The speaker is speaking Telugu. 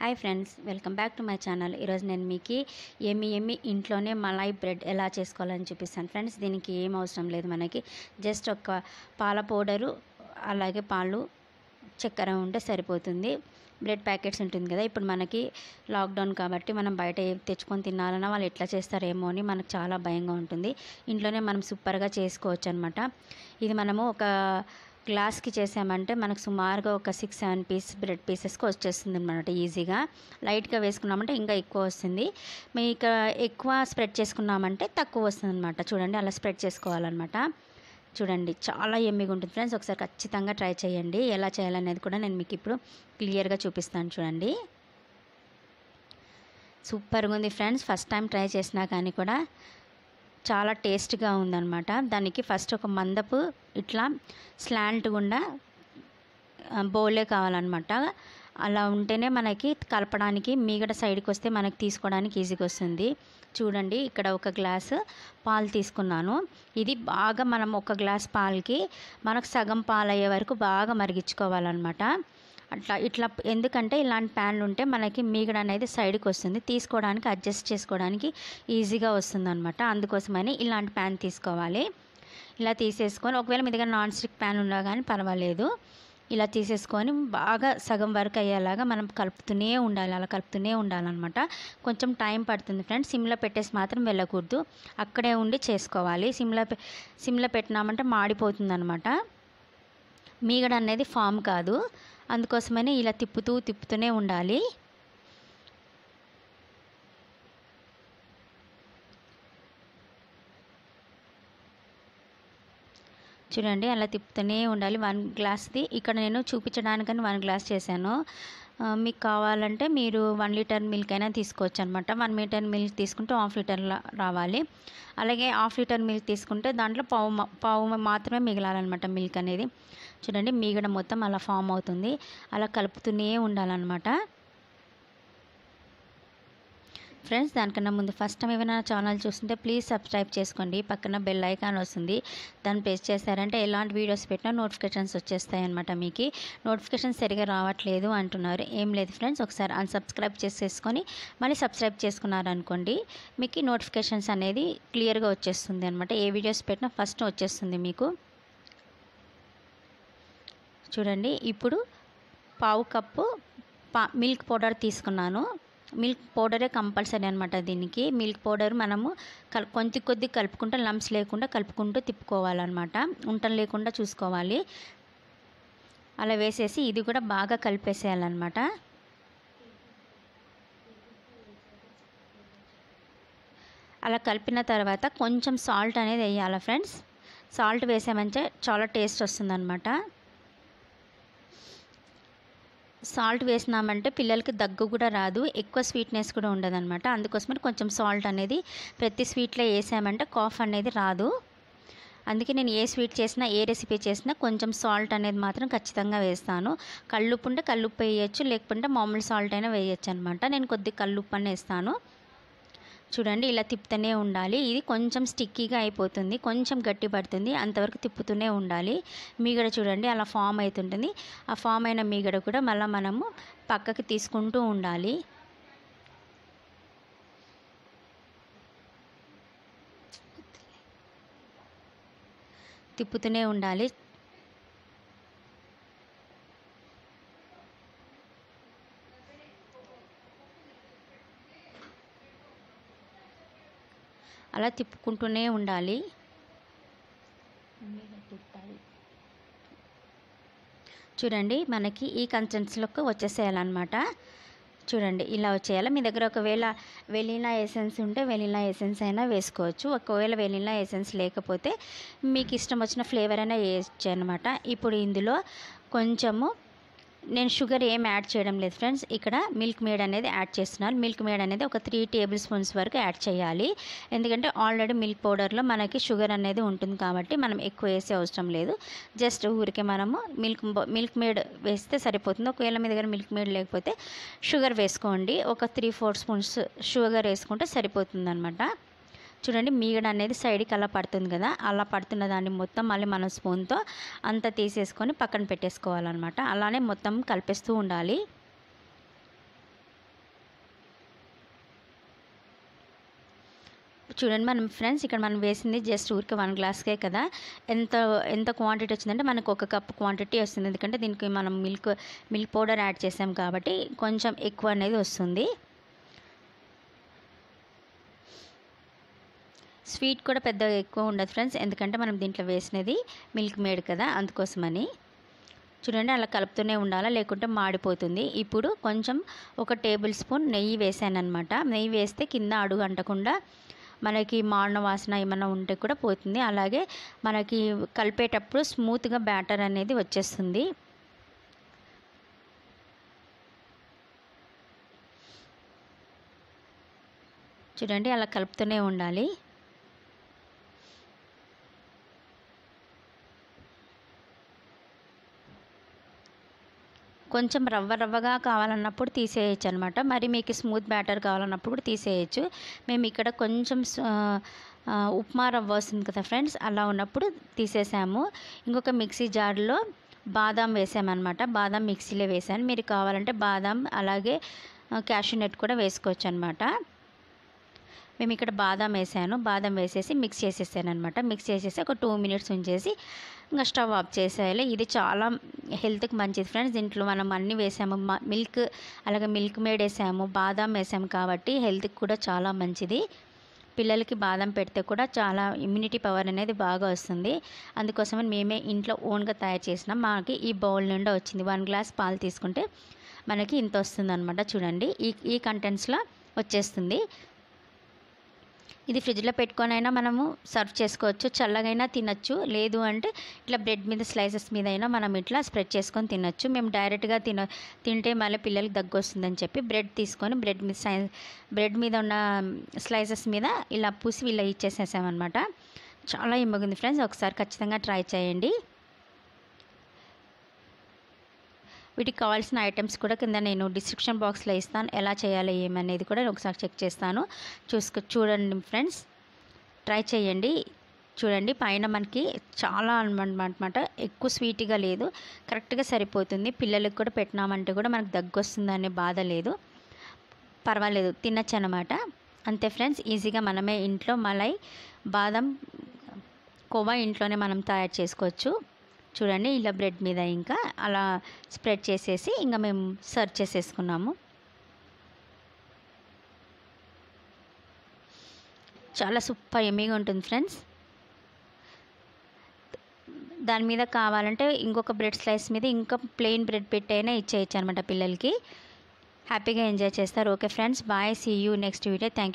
hi friends welcome back to my channel ఈరోజు నేను మీకు ఏమి ఏమి ఇంట్లోనే మలాయి బ్రెడ్ ఎలా చేసుకోవాలని చూపిస్తాను ఫ్రెండ్స్ దీనికి ఏం అవసరం లేదు మనకి జస్ట్ ఒక పాల పౌడరు అలాగే పాలు చక్కెర ఉంటే సరిపోతుంది బ్రెడ్ ప్యాకెట్స్ ఉంటుంది కదా ఇప్పుడు మనకి లాక్డౌన్ కాబట్టి మనం బయట తెచ్చుకొని తినాలన్నా వాళ్ళు ఎట్లా చేస్తారేమో అని మనకు చాలా భయంగా ఉంటుంది ఇంట్లోనే మనం సూపర్గా చేసుకోవచ్చు అనమాట ఇది మనము ఒక గ్లాస్కి చేసామంటే మనకు సుమారుగా ఒక సిక్స్ సెవెన్ పీస్ బ్రెడ్ పీసెస్కి వచ్చేస్తుంది అనమాట ఈజీగా లైట్గా వేసుకున్నామంటే ఇంకా ఎక్కువ వస్తుంది మీకు ఎక్కువ స్ప్రెడ్ చేసుకున్నామంటే తక్కువ వస్తుంది అనమాట చూడండి అలా స్ప్రెడ్ చేసుకోవాలన్నమాట చూడండి చాలా ఎమ్మిగా ఉంటుంది ఫ్రెండ్స్ ఒకసారి ఖచ్చితంగా ట్రై చేయండి ఎలా చేయాలనేది కూడా నేను మీకు ఇప్పుడు క్లియర్గా చూపిస్తాను చూడండి సూపర్గా ఉంది ఫ్రెండ్స్ ఫస్ట్ టైం ట్రై చేసినా కానీ కూడా చాలా టేస్ట్గా ఉందన్నమాట దానికి ఫస్ట్ ఒక మందపు ఇట్లా స్లాంట్ గుండా బౌలే కావాలన్నమాట అలా ఉంటేనే మనకి కలపడానికి మీగడ సైడ్కి వస్తే మనకి తీసుకోవడానికి ఈజీగా వస్తుంది చూడండి ఇక్కడ ఒక గ్లాసు పాలు తీసుకున్నాను ఇది బాగా మనం ఒక గ్లాస్ పాలకి మనకు సగం పాలు అయ్యే వరకు బాగా మరిగించుకోవాలన్నమాట అట్లా ఇట్లా ఎందుకంటే ఇలాంటి ప్యాన్లు ఉంటే మనకి మీగడ అనేది సైడ్కి వస్తుంది తీసుకోవడానికి అడ్జస్ట్ చేసుకోవడానికి ఈజీగా వస్తుంది అనమాట అందుకోసమని ఇలాంటి ప్యాన్ తీసుకోవాలి ఇలా తీసేసుకొని ఒకవేళ మీ దగ్గర నాన్ స్టిక్ ప్యాన్ ఉన్నా కానీ పర్వాలేదు ఇలా తీసేసుకొని బాగా సగం వర్క్ అయ్యేలాగా మనం కలుపుతూనే ఉండాలి అలా కలుపుతూనే ఉండాలన్నమాట కొంచెం టైం పడుతుంది ఫ్రెండ్స్ సిమ్లో పెట్టేసి మాత్రం వెళ్ళకూడదు అక్కడే ఉండి చేసుకోవాలి సిమ్లో సిమ్లో పెట్టినామంటే మాడిపోతుంది అనమాట మీగడ అనేది ఫామ్ కాదు అందుకోసమని ఇలా తిప్పుతూ తిప్పుతూనే ఉండాలి చూడండి అలా తిప్పుతూనే ఉండాలి వన్ గ్లాస్ది ఇక్కడ నేను చూపించడానికని వన్ గ్లాస్ చేశాను మీకు కావాలంటే మీరు వన్ లీటర్ మిల్క్ అయినా తీసుకోవచ్చు అనమాట వన్ లీటర్ మిల్క్ తీసుకుంటే హాఫ్ లీటర్ రావాలి అలాగే హాఫ్ లీటర్ మిల్క్ తీసుకుంటే దాంట్లో పావు పావు మాత్రమే మిగలాలన్నమాట మిల్క్ అనేది చూడండి మీగడ మొత్తం అలా ఫామ్ అవుతుంది అలా కలుపుతూనే ఉండాలన్నమాట ఫ్రెండ్స్ దానికన్నా ముందు ఫస్ట్ టైం ఏమైనా ఛానల్ చూస్తుంటే ప్లీజ్ సబ్స్క్రైబ్ చేసుకోండి పక్కన బెల్ ఐకాన్ వస్తుంది దాన్ని ప్రెస్ చేశారంటే ఎలాంటి వీడియోస్ పెట్టినా నోటిఫికేషన్స్ వచ్చేస్తాయి అనమాట మీకు నోటిఫికేషన్ సరిగా రావట్లేదు అంటున్నారు ఏం లేదు ఫ్రెండ్స్ ఒకసారి అన్సబ్స్క్రైబ్ చేసేసుకొని మళ్ళీ సబ్స్క్రైబ్ చేసుకున్నారనుకోండి మీకు నోటిఫికేషన్స్ అనేది క్లియర్గా వచ్చేస్తుంది అనమాట ఏ వీడియోస్ పెట్టినా ఫస్ట్ వచ్చేస్తుంది మీకు చూడండి ఇప్పుడు పావు కప్పు పా మిల్క్ పౌడర్ తీసుకున్నాను మిల్క్ పౌడరే కంపల్సరీ అనమాట దీనికి మిల్క్ పౌడర్ మనము కల్ కొద్ది కొద్ది కలుపుకుంటూ లంప్స్ లేకుండా కలుపుకుంటూ తిప్పుకోవాలన్నమాట ఉంటం లేకుండా చూసుకోవాలి అలా వేసేసి ఇది కూడా బాగా కలిపేసేయాలన్నమాట అలా కలిపిన తర్వాత కొంచెం సాల్ట్ అనేది వేయాలి ఫ్రెండ్స్ సాల్ట్ వేసామంటే చాలా టేస్ట్ వస్తుందన్నమాట సాల్ట్ వేసినామంటే పిల్లలకి దగ్గు కూడా రాదు ఎక్కువ స్వీట్నెస్ కూడా ఉండదన్నమాట అందుకోసమని కొంచెం సాల్ట్ అనేది ప్రతి స్వీట్లో వేసామంటే కాఫ్ అనేది రాదు అందుకే నేను ఏ స్వీట్ చేసినా ఏ రెసిపీ చేసినా కొంచెం సాల్ట్ అనేది మాత్రం ఖచ్చితంగా వేస్తాను కళ్ళుప్పు ఉంటే కళ్ళుప్పు వేయచ్చు లేకుంటే మామూలు సాల్ట్ అయినా వేయచ్చు అనమాట నేను కొద్దిగా కళ్ళుప్పు అని వేస్తాను చూడండి ఇలా తిప్పుతూనే ఉండాలి ఇది కొంచెం స్టిక్కీగా అయిపోతుంది కొంచెం గట్టి పడుతుంది అంతవరకు తిప్పుతూనే ఉండాలి మీగడ చూడండి అలా ఫామ్ అవుతుంటుంది ఆ ఫామ్ అయిన మీగడ కూడా మళ్ళీ మనము పక్కకి తీసుకుంటూ ఉండాలి తిప్పుతూనే ఉండాలి అలా తిప్పుకుంటూనే ఉండాలి చూడండి మనకి ఈ కన్సెంట్స్లోకి వచ్చేసేయాలన్నమాట చూడండి ఇలా వచ్చేయాలి మీ దగ్గర ఒకవేళ వెలీనా ఎసెన్స్ ఉంటే వెలీనా ఎసెన్స్ అయినా వేసుకోవచ్చు ఒకవేళ వెలీనా ఎసెన్స్ లేకపోతే మీకు ఇష్టం వచ్చిన ఫ్లేవర్ అయినా వేయచ్చు అనమాట ఇప్పుడు ఇందులో కొంచెము నేను షుగర్ ఏం యాడ్ చేయడం లేదు ఫ్రెండ్స్ ఇక్కడ మిల్క్ మేడ్ అనేది యాడ్ చేస్తున్నాను మిల్క్ మేడ్ అనేది ఒక త్రీ టేబుల్ స్పూన్స్ వరకు యాడ్ చేయాలి ఎందుకంటే ఆల్రెడీ మిల్క్ పౌడర్లో మనకి షుగర్ అనేది ఉంటుంది కాబట్టి మనం ఎక్కువ వేసే అవసరం లేదు జస్ట్ ఊరికే మనము మిల్క్ మిల్క్ మేడ్ వేస్తే సరిపోతుంది ఒకవేళ మీ దగ్గర మిల్క్ మేడ్ లేకపోతే షుగర్ వేసుకోండి ఒక త్రీ ఫోర్ స్పూన్స్ షుగర్ వేసుకుంటే సరిపోతుంది అనమాట చూడండి మీగడ అనేది సైడ్కి అలా పడుతుంది కదా అలా పడుతున్న దాన్ని మొత్తం మళ్ళీ మనం స్పూన్తో అంత తీసేసుకొని పక్కన పెట్టేసుకోవాలన్నమాట అలానే మొత్తం కలిపేస్తూ ఉండాలి చూడండి మనం ఫ్రెండ్స్ ఇక్కడ మనం వేసింది జస్ట్ ఊరికి వన్ గ్లాస్కే కదా ఎంత ఎంత క్వాంటిటీ వచ్చిందంటే మనకు ఒక కప్ క్వాంటిటీ వస్తుంది ఎందుకంటే దీనికి మనం మిల్క్ మిల్క్ పౌడర్ యాడ్ చేసాం కాబట్టి కొంచెం ఎక్కువ అనేది వస్తుంది స్వీట్ కూడా పెద్ద ఎక్కువ ఉండదు ఫ్రెండ్స్ ఎందుకంటే మనం దీంట్లో వేసినది మిల్క్ మేడ్ కదా అందుకోసమని చూడండి అలా కలుపుతూనే ఉండాలా లేకుంటే మాడిపోతుంది ఇప్పుడు కొంచెం ఒక టేబుల్ స్పూన్ నెయ్యి వేసాను అనమాట నెయ్యి వేస్తే కింద అడుగు అంటకుండా మనకి మాడిన వాసన ఏమైనా ఉంటే కూడా పోతుంది అలాగే మనకి కలిపేటప్పుడు స్మూత్గా బ్యాటర్ అనేది వచ్చేస్తుంది చూడండి అలా కలుపుతూనే ఉండాలి కొంచెం రవ్వ రవ్వగా కావాలన్నప్పుడు తీసేయచ్చు అనమాట మరి మీకు స్మూత్ బ్యాటర్ కావాలన్నప్పుడు కూడా తీసేయచ్చు మేము ఇక్కడ కొంచెం ఉప్మా రవ్వ వస్తుంది కదా ఫ్రెండ్స్ అలా ఉన్నప్పుడు తీసేసాము ఇంకొక మిక్సీ జార్లో బాదాం వేసామన్నమాట బాదాం మిక్సీలో వేసాను మీరు కావాలంటే బాదాం అలాగే క్యాషూ నట్ కూడా వేసుకోవచ్చు అనమాట మేము ఇక్కడ బాదం వేసాను బాదం వేసేసి మిక్స్ చేసేసాను అనమాట మిక్స్ చేసేసి ఒక టూ మినిట్స్ ఉంచేసి ఇంకా స్టవ్ ఆఫ్ చేసేయాలి ఇది చాలా హెల్త్కి మంచిది ఫ్రెండ్స్ దీంట్లో మనం అన్నీ వేసాము మిల్క్ అలాగే మిల్క్ మేడ్ వేసాము బాదం వేసాము కాబట్టి హెల్త్కి కూడా చాలా మంచిది పిల్లలకి బాదం పెడితే కూడా చాలా ఇమ్యూనిటీ పవర్ అనేది బాగా వస్తుంది అందుకోసమే మేమే ఇంట్లో ఓన్గా తయారు చేసినాం మాకి ఈ బౌల్ నుండి వచ్చింది వన్ గ్లాస్ పాలు తీసుకుంటే మనకి ఇంత వస్తుంది చూడండి ఈ ఈ కంటెంట్స్లో వచ్చేస్తుంది ఇది ఫ్రిడ్జ్లో పెట్టుకొనైనా మనము సర్వ్ చేసుకోవచ్చు చల్లగైనా తినచ్చు లేదు అంటే ఇట్లా బ్రెడ్ మీద స్లైసెస్ మీద అయినా మనం ఇట్లా స్ప్రెడ్ చేసుకొని తినచ్చు మేము డైరెక్ట్గా తిన తింటే మళ్ళీ పిల్లలకి దగ్గు వస్తుందని చెప్పి బ్రెడ్ తీసుకొని బ్రెడ్ మీద బ్రెడ్ మీద ఉన్న స్లైసెస్ మీద ఇలా పూసి ఇలా ఇచ్చేసేసామన్నమాట చాలా ఇమ్మగుంది ఫ్రెండ్స్ ఒకసారి ఖచ్చితంగా ట్రై చేయండి వీటికి కావాల్సిన ఐటమ్స్ కూడా కింద నేను డిస్క్రిప్షన్ బాక్స్లో ఇస్తాను ఎలా చేయాలి ఏమనేది కూడా నేను ఒకసారి చెక్ చేస్తాను చూసుకో చూడండి ఫ్రెండ్స్ ట్రై చేయండి చూడండి పైన మనకి చాలా అనమాట ఎక్కువ స్వీట్గా లేదు కరెక్ట్గా సరిపోతుంది పిల్లలకు కూడా పెట్టినామంటే కూడా మనకు దగ్గు వస్తుందనే బాధ లేదు పర్వాలేదు తినచ్చు అనమాట అంతే ఫ్రెండ్స్ ఈజీగా మనమే ఇంట్లో మలై బాదం కోవా ఇంట్లోనే మనం తయారు చేసుకోవచ్చు చూడండి ఇలా బ్రెడ్ మీద ఇంకా అలా స్ప్రెడ్ చేసేసి ఇంకా మేము సర్వ్ చేసేసుకున్నాము చాలా సూపర్ ఎమ్మీగా ఉంటుంది ఫ్రెండ్స్ దాని మీద కావాలంటే ఇంకొక బ్రెడ్ స్లైస్ మీద ఇంకా ప్లెయిన్ బ్రెడ్ పెట్టైనా ఇచ్చేయచ్చు అనమాట పిల్లలకి హ్యాపీగా ఎంజాయ్ చేస్తారు okay friends bye see you next video thank